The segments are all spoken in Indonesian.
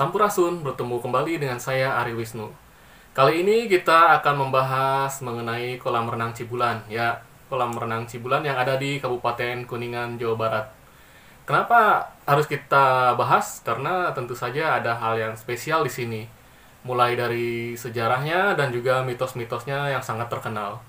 Sampurasun, bertemu kembali dengan saya Ari Wisnu. Kali ini kita akan membahas mengenai kolam renang Cibulan, ya kolam renang Cibulan yang ada di Kabupaten Kuningan, Jawa Barat. Kenapa harus kita bahas? Karena tentu saja ada hal yang spesial di sini, mulai dari sejarahnya dan juga mitos-mitosnya yang sangat terkenal.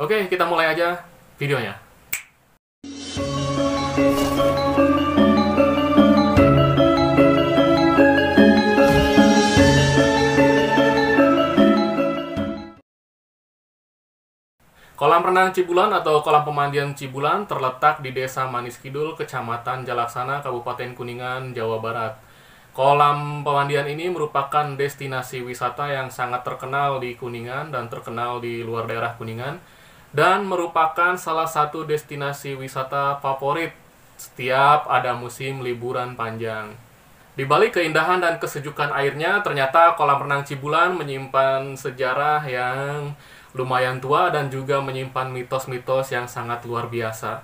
Oke, kita mulai aja videonya. Kolam renang Cibulan atau kolam pemandian Cibulan terletak di Desa Manis Kidul, Kecamatan Jalaksana, Kabupaten Kuningan, Jawa Barat. Kolam pemandian ini merupakan destinasi wisata yang sangat terkenal di Kuningan dan terkenal di luar daerah Kuningan dan merupakan salah satu destinasi wisata favorit setiap ada musim liburan panjang. Di balik keindahan dan kesejukan airnya, ternyata kolam renang Cibulan menyimpan sejarah yang lumayan tua dan juga menyimpan mitos-mitos yang sangat luar biasa.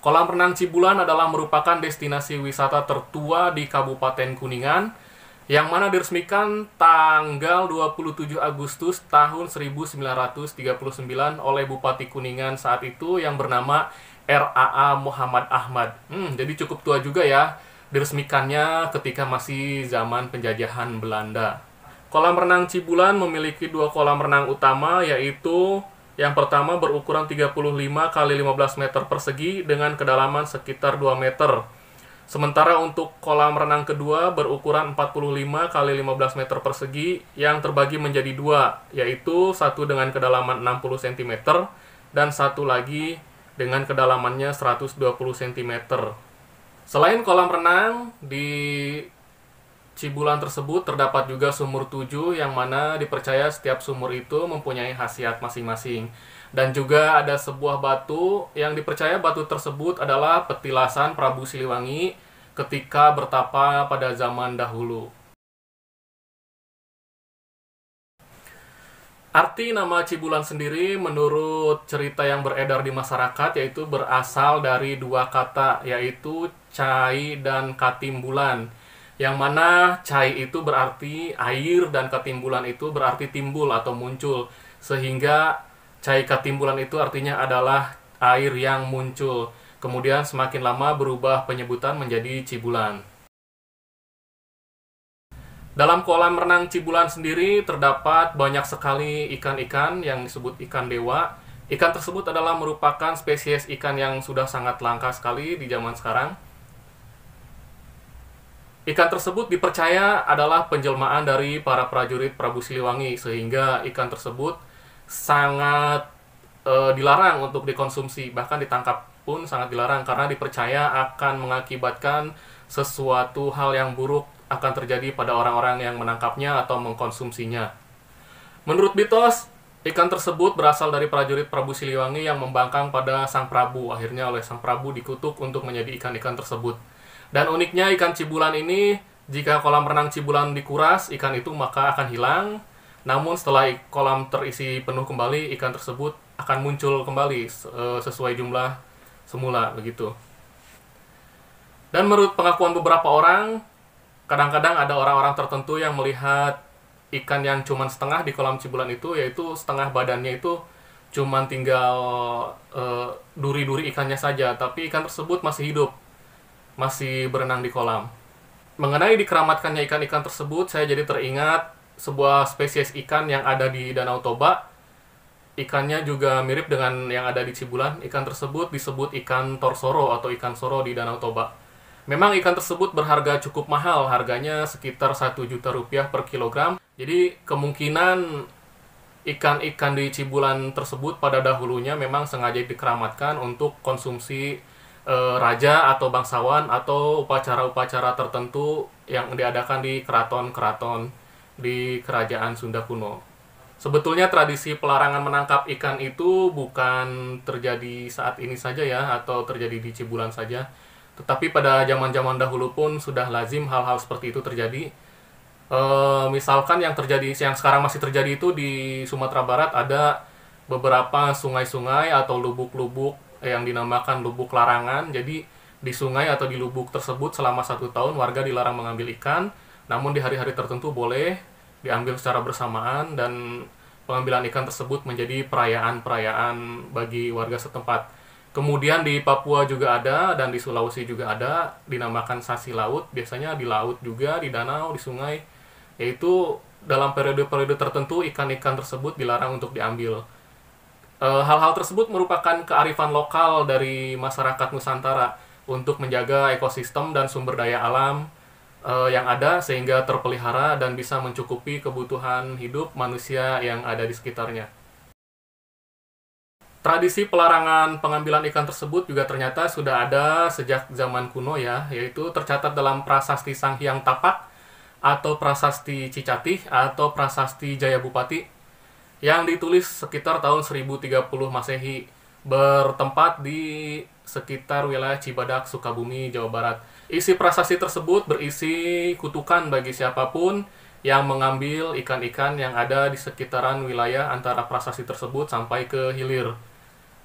Kolam renang Cibulan adalah merupakan destinasi wisata tertua di Kabupaten Kuningan yang mana diresmikan tanggal 27 Agustus tahun 1939 oleh Bupati Kuningan saat itu yang bernama RAA Muhammad Ahmad. Hmm, jadi cukup tua juga ya diresmikannya ketika masih zaman penjajahan Belanda. Kolam renang Cibulan memiliki dua kolam renang utama yaitu yang pertama berukuran 35 x 15 meter persegi dengan kedalaman sekitar 2 meter. Sementara untuk kolam renang kedua berukuran 45 x 15 meter persegi yang terbagi menjadi dua, yaitu satu dengan kedalaman 60 cm dan satu lagi dengan kedalamannya 120 cm. Selain kolam renang, di Cibulan tersebut terdapat juga sumur tujuh yang mana dipercaya setiap sumur itu mempunyai khasiat masing-masing. Dan juga ada sebuah batu yang dipercaya batu tersebut adalah petilasan Prabu Siliwangi ketika bertapa pada zaman dahulu. Arti nama Cibulan sendiri menurut cerita yang beredar di masyarakat yaitu berasal dari dua kata yaitu cai dan katimbulan yang mana cai itu berarti air dan ketimbulan itu berarti timbul atau muncul sehingga cai ketimbulan itu artinya adalah air yang muncul kemudian semakin lama berubah penyebutan menjadi cibulan dalam kolam renang Cibulan sendiri terdapat banyak sekali ikan-ikan yang disebut ikan dewa. Ikan tersebut adalah merupakan spesies ikan yang sudah sangat langka sekali di zaman sekarang. Ikan tersebut dipercaya adalah penjelmaan dari para prajurit Prabu Siliwangi sehingga ikan tersebut sangat e, dilarang untuk dikonsumsi bahkan ditangkap pun sangat dilarang karena dipercaya akan mengakibatkan sesuatu hal yang buruk akan terjadi pada orang-orang yang menangkapnya atau mengkonsumsinya. Menurut Bitos, ikan tersebut berasal dari prajurit Prabu Siliwangi yang membangkang pada Sang Prabu. Akhirnya oleh Sang Prabu dikutuk untuk menjadi ikan-ikan tersebut. Dan uniknya ikan cibulan ini jika kolam renang cibulan dikuras, ikan itu maka akan hilang. Namun setelah kolam terisi penuh kembali, ikan tersebut akan muncul kembali e, sesuai jumlah semula begitu. Dan menurut pengakuan beberapa orang, kadang-kadang ada orang-orang tertentu yang melihat ikan yang cuma setengah di kolam cibulan itu, yaitu setengah badannya itu cuma tinggal e, duri-duri uh, ikannya saja, tapi ikan tersebut masih hidup masih berenang di kolam. Mengenai dikeramatkannya ikan-ikan tersebut, saya jadi teringat sebuah spesies ikan yang ada di Danau Toba. Ikannya juga mirip dengan yang ada di Cibulan. Ikan tersebut disebut ikan torsoro atau ikan soro di Danau Toba. Memang ikan tersebut berharga cukup mahal, harganya sekitar 1 juta rupiah per kilogram. Jadi kemungkinan ikan-ikan di Cibulan tersebut pada dahulunya memang sengaja dikeramatkan untuk konsumsi Eh, raja atau bangsawan atau upacara-upacara tertentu yang diadakan di keraton-keraton di kerajaan Sunda kuno. Sebetulnya tradisi pelarangan menangkap ikan itu bukan terjadi saat ini saja ya atau terjadi di Cibulan saja, tetapi pada zaman-zaman dahulu pun sudah lazim hal-hal seperti itu terjadi. E, misalkan yang terjadi yang sekarang masih terjadi itu di Sumatera Barat ada beberapa sungai-sungai atau lubuk-lubuk yang dinamakan lubuk larangan. Jadi di sungai atau di lubuk tersebut selama satu tahun warga dilarang mengambil ikan, namun di hari-hari tertentu boleh diambil secara bersamaan dan pengambilan ikan tersebut menjadi perayaan-perayaan bagi warga setempat. Kemudian di Papua juga ada dan di Sulawesi juga ada dinamakan sasi laut, biasanya di laut juga, di danau, di sungai. Yaitu dalam periode-periode tertentu ikan-ikan tersebut dilarang untuk diambil. Eh, hal-hal tersebut merupakan kearifan lokal dari masyarakat Nusantara untuk menjaga ekosistem dan sumber daya alam uh, yang ada sehingga terpelihara dan bisa mencukupi kebutuhan hidup manusia yang ada di sekitarnya. Tradisi pelarangan pengambilan ikan tersebut juga ternyata sudah ada sejak zaman kuno ya, yaitu tercatat dalam prasasti Sang Hyang Tapak atau prasasti Cicatih atau prasasti Jayabupati. Bupati yang ditulis sekitar tahun 1030 Masehi bertempat di sekitar wilayah Cibadak, Sukabumi, Jawa Barat. Isi prasasti tersebut berisi kutukan bagi siapapun yang mengambil ikan-ikan yang ada di sekitaran wilayah antara prasasti tersebut sampai ke hilir,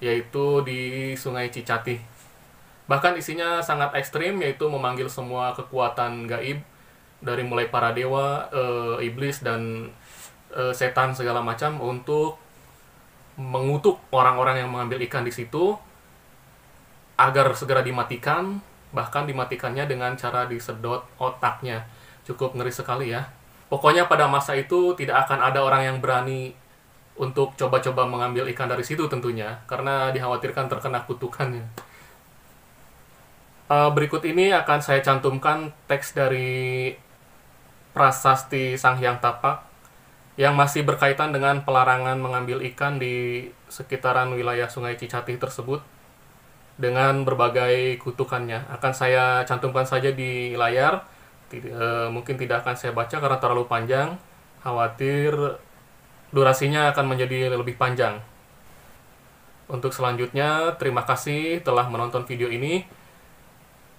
yaitu di Sungai Cicati Bahkan isinya sangat ekstrim, yaitu memanggil semua kekuatan gaib, dari mulai para dewa, e, iblis, dan uh, setan segala macam untuk mengutuk orang-orang yang mengambil ikan di situ agar segera dimatikan bahkan dimatikannya dengan cara disedot otaknya cukup ngeri sekali ya pokoknya pada masa itu tidak akan ada orang yang berani untuk coba-coba mengambil ikan dari situ tentunya karena dikhawatirkan terkena kutukannya eh, berikut ini akan saya cantumkan teks dari prasasti Sang Hyang Tapak yang masih berkaitan dengan pelarangan mengambil ikan di sekitaran wilayah Sungai Cicatih tersebut dengan berbagai kutukannya. Akan saya cantumkan saja di layar. Tid e, mungkin tidak akan saya baca karena terlalu panjang. Khawatir durasinya akan menjadi lebih panjang. Untuk selanjutnya, terima kasih telah menonton video ini.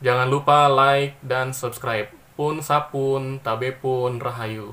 Jangan lupa like dan subscribe. Pun sapun, tabe pun rahayu.